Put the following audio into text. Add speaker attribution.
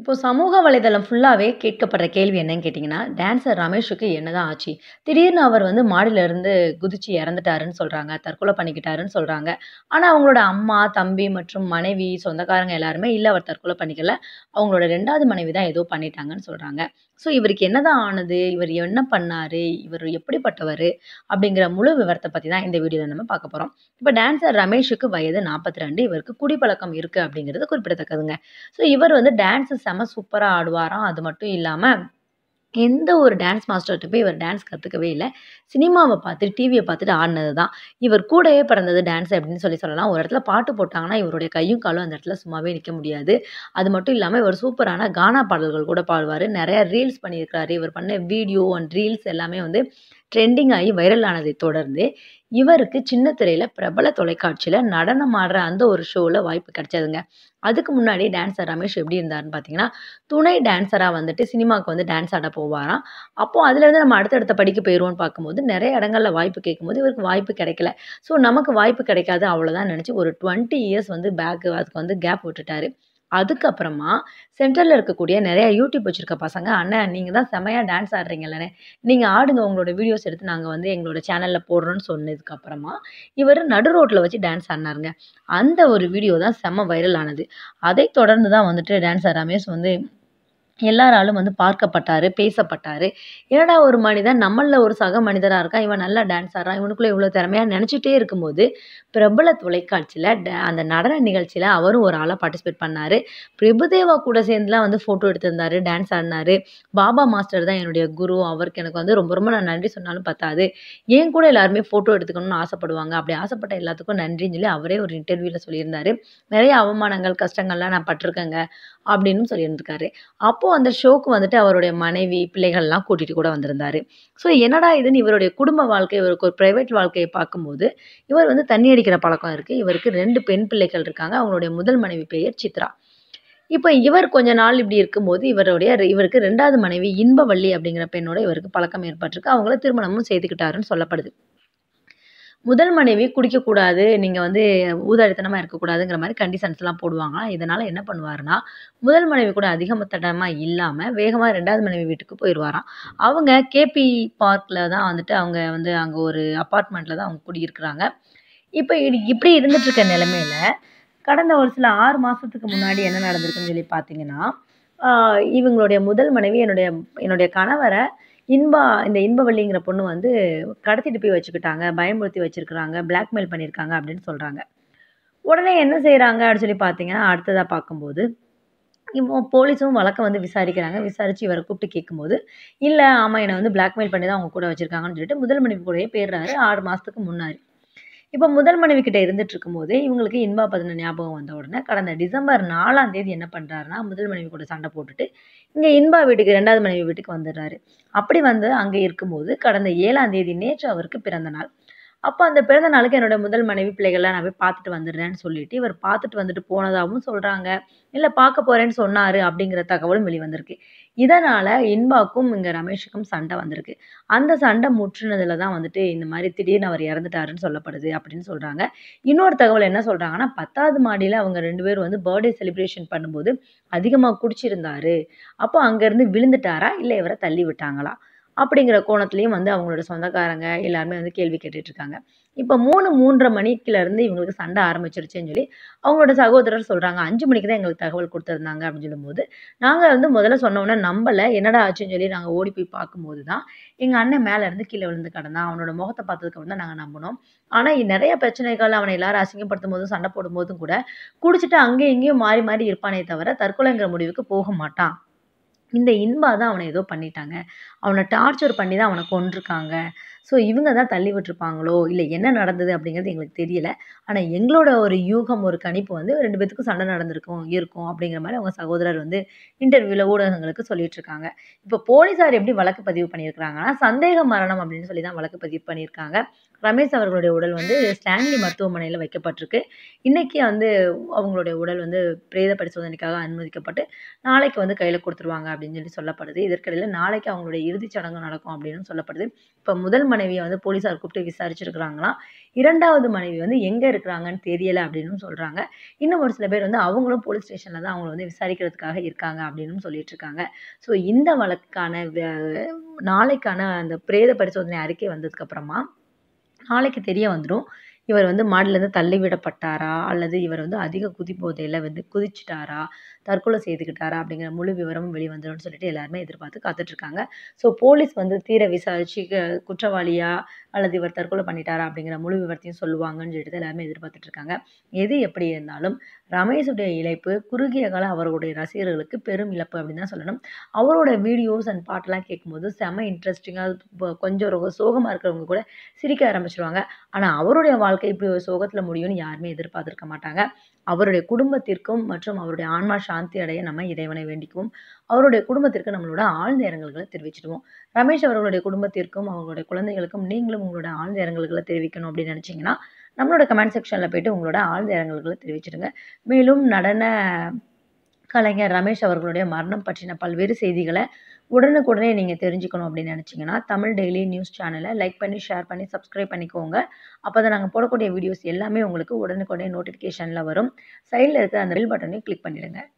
Speaker 1: இப்போ சமூக வலைதளம் ஃபுல்லாகவே கேட்கப்படுற கேள்வி என்னன்னு கேட்டிங்கன்னா டான்ஸர் ரமேஷுக்கு என்ன தான் ஆச்சு திடீர்னு அவர் வந்து மாடியிலேருந்து குதிச்சு இறந்துட்டாருன்னு சொல்கிறாங்க தற்கொலை பண்ணிக்கிட்டாருன்னு சொல்கிறாங்க ஆனால் அவங்களோட அம்மா தம்பி மற்றும் மனைவி சொந்தக்காரங்க எல்லாருமே இல்லை அவர் தற்கொலை பண்ணிக்கல அவங்களோட ரெண்டாவது மனைவி தான் ஏதோ பண்ணிட்டாங்கன்னு சொல்கிறாங்க ஸோ இவருக்கு என்னதான் ஆனது இவர் என்ன பண்ணார் இவர் எப்படிப்பட்டவர் அப்படிங்கிற முழு விவரத்தை பற்றி தான் இந்த வீடியோவில் நம்ம பார்க்க போகிறோம் இப்போ டான்ஸர் ரமேஷுக்கு வயது நாற்பத்தி ரெண்டு இவருக்கு குடிப்பழக்கம் இருக்குது அப்படிங்கிறது குறிப்பிடத்தக்கதுங்க ஸோ இவர் வந்து டான்ஸ் செம சூப்பராக ஆடுவாராம் அது மட்டும் இல்லாமல் எந்த ஒரு டான்ஸ் மாஸ்டர்கிட்ட போய் இவர் டான்ஸ் கற்றுக்கவே இல்லை சினிமாவை பார்த்துட்டு டிவியை பார்த்துட்டு ஆடினது தான் இவர் கூடவே பிறந்தது டான்ஸ் அப்படின்னு சொல்லி சொல்லலாம் ஒரு இடத்துல பாட்டு போட்டாங்கன்னா இவருடைய கையும் காலும் அந்த இடத்துல சும்மாவே நிற்க முடியாது அது மட்டும் இல்லாமல் இவர் சூப்பரான கானா பாடல்கள் கூட பாடுவார் நிறையா ரீல்ஸ் பண்ணியிருக்கிறாரு இவர் பண்ண வீடியோ அண்ட் ரீல்ஸ் எல்லாமே வந்து ட்ரெண்டிங் ஆகி வைரல் ஆனதை தொடர்ந்து இவருக்கு சின்ன திரையில் பிரபல தொலைக்காட்சியில் நடனம் ஆடுற அந்த ஒரு ஷோவில் வாய்ப்பு கிடைச்சதுங்க அதுக்கு முன்னாடி டான்ஸர் ரமேஷ் எப்படி இருந்தாருன்னு பார்த்தீங்கன்னா துணை டான்ஸராக வந்துட்டு சினிமாவுக்கு வந்து டான்ஸ் ஆட போவாராம் அப்போது அதுலேருந்து நம்ம அடுத்தடுத்த படிக்க போயிடுவோம்னு பார்க்கும்போது நிறைய இடங்களில் வாய்ப்பு கேட்கும்போது இவருக்கு வாய்ப்பு கிடைக்கல ஸோ நமக்கு வாய்ப்பு கிடைக்காது அவ்வளோதான் நினச்சி ஒரு டுவெண்ட்டி இயர்ஸ் வந்து பேக்கு அதுக்கு வந்து கேப் விட்டுட்டாரு அதுக்கப்புறமா சென்டரில் இருக்கக்கூடிய நிறையா யூடியூப் வச்சுருக்க பசங்க அண்ணன் நீங்கள் தான் செமையாக டான்ஸ் ஆடுறீங்கல்லண்ணே நீங்கள் ஆடுங்க உங்களோட வீடியோஸ் எடுத்து நாங்கள் வந்து எங்களோட சேனலில் போடுறோன்னு சொன்னதுக்கப்புறமா இவர் நடு ரோட்டில் வச்சு டான்ஸ் ஆடினாருங்க அந்த ஒரு வீடியோ தான் செம்ம வைரல் ஆனது அதை தொடர்ந்து தான் வந்துட்டு டான்ஸர் ரமேஷ் வந்து எல்லாராலும் வந்து பார்க்கப்பட்டார் பேசப்பட்டார் ஏன்னா ஒரு மனிதன் நம்மளில் ஒரு சக மனிதராக இருக்கான் இவன் நல்லா டான்ஸ் ஆடுறான் இவனுக்குள்ளே இவ்வளோ திறமையாக நினச்சிட்டே இருக்கும்போது பிரபல தொலைக்காட்சியில் அந்த நடன நிகழ்ச்சியில் அவரும் ஒரு ஆளாக பார்ட்டிசிபேட் பண்ணார் பிரபுதேவா கூட சேர்ந்துலாம் வந்து ஃபோட்டோ எடுத்திருந்தார் டான்ஸ் ஆடினார் பாபா மாஸ்டர் தான் என்னுடைய குரு அவருக்கு எனக்கு வந்து ரொம்ப ரொம்ப நான் நன்றி சொன்னாலும் பத்தாது என் கூட எல்லாருமே ஃபோட்டோ எடுத்துக்கணும்னு ஆசைப்படுவாங்க அப்படி ஆசைப்பட்ட எல்லாத்துக்கும் நன்றின்னு சொல்லி அவரே ஒரு இன்டர்வியூவில் சொல்லியிருந்தார் நிறைய அவமானங்கள் கஷ்டங்கள்லாம் நான் பட்டிருக்கேங்க அப்படின்னு சொல்லியிருந்திருக்காரு அப் அப்போது அந்த ஷோக்கு வந்துட்டு அவருடைய மனைவி பிள்ளைகள்லாம் கூட்டிகிட்டு கூட வந்திருந்தார் ஸோ என்னடா இதுன்னு இவருடைய குடும்ப வாழ்க்கை இவருக்கு ஒரு ப்ரைவேட் வாழ்க்கையை பார்க்கும்போது இவர் வந்து தண்ணி அடிக்கிற பழக்கம் இருக்குது இவருக்கு ரெண்டு பெண் பிள்ளைகள் இருக்காங்க அவங்களுடைய முதல் மனைவி பெயர் சித்ரா இப்போ இவர் கொஞ்ச நாள் இப்படி இருக்கும்போது இவருடைய இவருக்கு ரெண்டாவது மனைவி இன்பவள்ளி அப்படிங்கிற பெண்ணோட இவருக்கு பழக்கம் ஏற்பட்டிருக்கு அவங்கள திருமணமும் செய்துக்கிட்டாருன்னு சொல்லப்படுது முதல் மனைவி குடிக்கக்கூடாது நீங்கள் வந்து ஊதாரித்தனமாக இருக்கக்கூடாதுங்கிற மாதிரி கண்டிஷன்ஸ்லாம் போடுவாங்க இதனால் என்ன பண்ணுவாருன்னா முதல் மனைவி கூட அதிகமத்தடமாக இல்லாமல் வேகமாக ரெண்டாவது மனைவி வீட்டுக்கு போயிடுவாராம் அவங்க கேபி பார்க்கில் தான் வந்துட்டு அவங்க வந்து அங்கே ஒரு அப்பார்ட்மெண்ட்டில் தான் அவங்க குடியிருக்கிறாங்க இப்போ இது இப்படி இருந்துகிட்ருக்க நிலமையில கடந்த ஒரு சில ஆறு மாதத்துக்கு முன்னாடி என்ன நடந்திருக்குன்னு சொல்லி பார்த்தீங்கன்னா இவங்களுடைய முதல் மனைவி என்னுடைய என்னுடைய கணவரை இன்பா இந்த இன்பவள்ளிங்கிற பொண்ணு வந்து கடத்திட்டு போய் வச்சுக்கிட்டாங்க பயமுறுத்தி வச்சுருக்குறாங்க பிளாக்மெயில் பண்ணியிருக்காங்க அப்படின்னு சொல்கிறாங்க உடனே என்ன செய்கிறாங்க அப்படின்னு சொல்லி பார்த்தீங்கன்னா அடுத்ததாக பார்க்கும்போது இப்போ போலீஸும் வழக்கம் வந்து விசாரிக்கிறாங்க விசாரித்து இவரை கூப்பிட்டு கேட்கும்போது இல்லை ஆமாம் என்னை வந்து பிளாக்மெயில் பண்ணி தான் அவங்க கூட வச்சுருக்காங்கன்னு சொல்லிட்டு முதல் மணிக்கு கூடயே போயிடுறாரு ஆறு மாதத்துக்கு முன்னாடி இப்போ முதல் மனைவி கிட்ட இருந்துட்டு இருக்கும்போதே இவங்களுக்கு இன்பா பத்தின ஞாபகம் வந்த உடனே கடந்த டிசம்பர் நாலாம் தேதி என்ன பண்ணுறாருன்னா முதல் மனைவி கூட சண்டை போட்டுட்டு இங்கே இன்பா வீட்டுக்கு ரெண்டாவது மனைவி வீட்டுக்கு வந்துடுறாரு அப்படி வந்து அங்கே இருக்கும்போது கடந்த ஏழாம் தேதி நேற்று அவருக்கு பிறந்த நாள் அப்போ அந்த பிறந்த நாளுக்கு என்னோட முதல் மனைவி பிள்ளைகள்லாம் நான் போய் பார்த்துட்டு வந்துடுறேன்னு சொல்லிட்டு இவர் பார்த்துட்டு வந்துட்டு போனதாகவும் சொல்கிறாங்க இல்லை பார்க்க போகிறேன்னு சொன்னார் அப்படிங்கிற தகவலும் வெளிவந்திருக்கு இதனால் இன்பாக்கும் இங்கே ரமேஷுக்கும் சண்டை வந்திருக்கு அந்த சண்டை முற்றினதில் தான் வந்துட்டு இந்த மாதிரி திடீர்னு அவர் இறந்துட்டாருன்னு சொல்லப்படுது அப்படின்னு சொல்கிறாங்க இன்னொரு தகவல் என்ன சொல்கிறாங்கன்னா பத்தாவது மாடியில் அவங்க ரெண்டு பேரும் வந்து பர்த்டே செலிப்ரேஷன் பண்ணும்போது அதிகமாக குடிச்சிருந்தாரு அப்போ அங்கேருந்து விழுந்துட்டாரா இல்லை இவரை தள்ளி விட்டாங்களா அப்படிங்கிற கோணத்துலேயும் வந்து அவங்களோட சொந்தக்காரங்க எல்லாருமே வந்து கேள்வி கேட்டுட்ருக்காங்க இப்போ மூணு மூன்றரை மணிக்கிலேருந்து இவங்களுக்கு சண்டை ஆரம்பிச்சிருச்சுன்னு சொல்லி அவங்களோட சகோதரர் சொல்கிறாங்க அஞ்சு மணிக்கு தான் எங்களுக்கு தகவல் கொடுத்துருந்தாங்க அப்படின்னு சொல்லும்போது நாங்கள் வந்து முதல்ல சொன்னோன்னே நம்பலை என்னடா ஆச்சுன்னு சொல்லி நாங்கள் ஓடி போய் பார்க்கும்போது தான் எங்கள் அண்ணன் மேலேருந்து கீழே விழுந்து கிடந்தான் அவனோட முகத்தை பார்த்ததுக்கு வந்து நாங்கள் நம்பினோம் ஆனால் நிறைய பிரச்சனைகள் அவனை எல்லாரும் அசிங்கப்படுத்தும் போதும் சண்டை போடும்போதும் கூட குடிச்சிட்டு அங்கேயும் இங்கேயும் மாறி மாறி இருப்பானே தவிர தற்கொலைங்கிற முடிவுக்கு போக மாட்டான் இந்த இன்பா தான் அவனை ஏதோ பண்ணிட்டாங்க அவனை டார்ச்சர் பண்ணி தான் அவனை கொண்டிருக்காங்க ஸோ இவங்க தான் தள்ளி விட்டுருப்பாங்களோ இல்லை என்ன நடந்தது அப்படிங்கிறது எங்களுக்கு தெரியல ஆனால் எங்களோட ஒரு யூகம் ஒரு கணிப்பு வந்து ரெண்டு பேத்துக்கும் சண்டை நடந்திருக்கும் இருக்கும் அப்படிங்கிற மாதிரி அவங்க சகோதரர் வந்து இன்டர்வியூவில் ஊடகங்களுக்கு சொல்லிட்டு இருக்காங்க இப்போ போலீஸார் எப்படி வழக்கு பதிவு பண்ணியிருக்கிறாங்கன்னா சந்தேக மரணம் அப்படின்னு சொல்லி தான் வழக்கு பதிவு பண்ணியிருக்காங்க ரமேஷ் அவர்களுடைய உடல் வந்து ஸ்டான்லி மருத்துவமனையில் வைக்கப்பட்டிருக்கு இன்றைக்கி வந்து அவங்களுடைய உடல் வந்து பிரேத பரிசோதனைக்காக அனுமதிக்கப்பட்டு நாளைக்கு வந்து கையில் கொடுத்துருவாங்க அப்படின்னு சொல்லி சொல்லப்படுது இதற்கிடையில் நாளைக்கு அவங்களுடைய இறுதிச் சடங்கு நடக்கும் அப்படின்னு சொல்லப்படுது இப்போ முதல் மனைவியை வந்து போலீஸார் கூப்பிட்டு விசாரிச்சிருக்கிறாங்களாம் இரண்டாவது மனைவி வந்து எங்கே இருக்கிறாங்கன்னு தெரியலை அப்படின்னு சொல்கிறாங்க இன்னும் ஒரு சில பேர் வந்து அவங்களும் போலீஸ் ஸ்டேஷனில் தான் அவங்கள வந்து விசாரிக்கிறதுக்காக இருக்காங்க அப்படின்னு சொல்லிட்டு இருக்காங்க ஸோ இந்த வழக்கான நாளைக்கான அந்த பிரேத பரிசோதனை அறிக்கை வந்ததுக்கப்புறமா நாளைக்கு தெரிய வந்துடும் இவர் வந்து மாடிலேருந்து தள்ளி விடப்பட்டாரா அல்லது இவர் வந்து அதிக போதையில் வந்து குதிச்சிட்டாரா தற்கொலை செய்துக்கிட்டாரா அப்படிங்கிற முழு விவரமும் வெளிவந்துடும் சொல்லிட்டு எல்லாருமே எதிர்பார்த்து காத்துட்ருக்காங்க ஸோ போலீஸ் வந்து தீர விசாரிச்சு குற்றவாளியா அல்லது இவர் தற்கொலை பண்ணிட்டாரா அப்படிங்கிற முழு விவரத்தையும் சொல்லுவாங்கன்னு சொல்லிட்டு எல்லாருமே எதிர்பார்த்துட்ருக்காங்க எது எப்படி இருந்தாலும் ரமேஷுடைய இழைப்பு குறுகிய கால அவருடைய ரசிகர்களுக்கு பெரும் இழப்பு அப்படின்னு தான் சொல்லணும் அவரோட வீடியோஸ் அண்ட் பாட்டெல்லாம் கேட்கும்போது செம இன்ட்ரெஸ்டிங்காக கொஞ்சம் ரொம்ப சோகமாக இருக்கிறவங்க கூட சிரிக்க ஆரம்பிச்சிருவாங்க ஆனால் அவருடைய வாழ்க்கை இப்படி ஒரு சோகத்தில் முடியும்னு யாருமே எதிர்பார்த்துருக்க மாட்டாங்க அவருடைய குடும்பத்திற்கும் மற்றும் அவருடைய ஆன்மா சாந்தி அடைய நம்ம இறைவனை வேண்டிக்குவோம் அவருடைய குடும்பத்திற்கு நம்மளோட ஆழ்ந்த இரங்கல்களை தெரிவிச்சிடுவோம் ரமேஷ் அவர்களுடைய குடும்பத்திற்கும் அவர்களுடைய குழந்தைகளுக்கும் நீங்களும் உங்களோட ஆழ்ந்த இரங்கல்களை தெரிவிக்கணும் அப்படின்னு நினச்சிங்கன்னா நம்மளோட கமெண்ட் செக்ஷனில் போயிட்டு உங்களோட ஆழ்ந்த இரங்கல்களை தெரிவிச்சிடுங்க மேலும் நடன கலைஞர் ரமேஷ் அவர்களுடைய மரணம் பற்றின பல்வேறு செய்திகளை உடனுக்குடனே நீங்கள் தெரிஞ்சுக்கணும் அப்படின்னு நினச்சிங்கன்னா தமிழ் டெய்லி நியூஸ் சேனலை லைக் பண்ணி ஷேர் பண்ணி சப்ஸ்கிரைப் பண்ணிக்கோங்க அப்போ தான் நாங்கள் போடக்கூடிய வீடியோஸ் எல்லாமே உங்களுக்கு உடனுக்குடனே நோட்டிஃபிகேஷனில் வரும் சைடில் இருக்கிற அந்த பில் பட்டனையும் கிளிக் பண்ணிடுங்க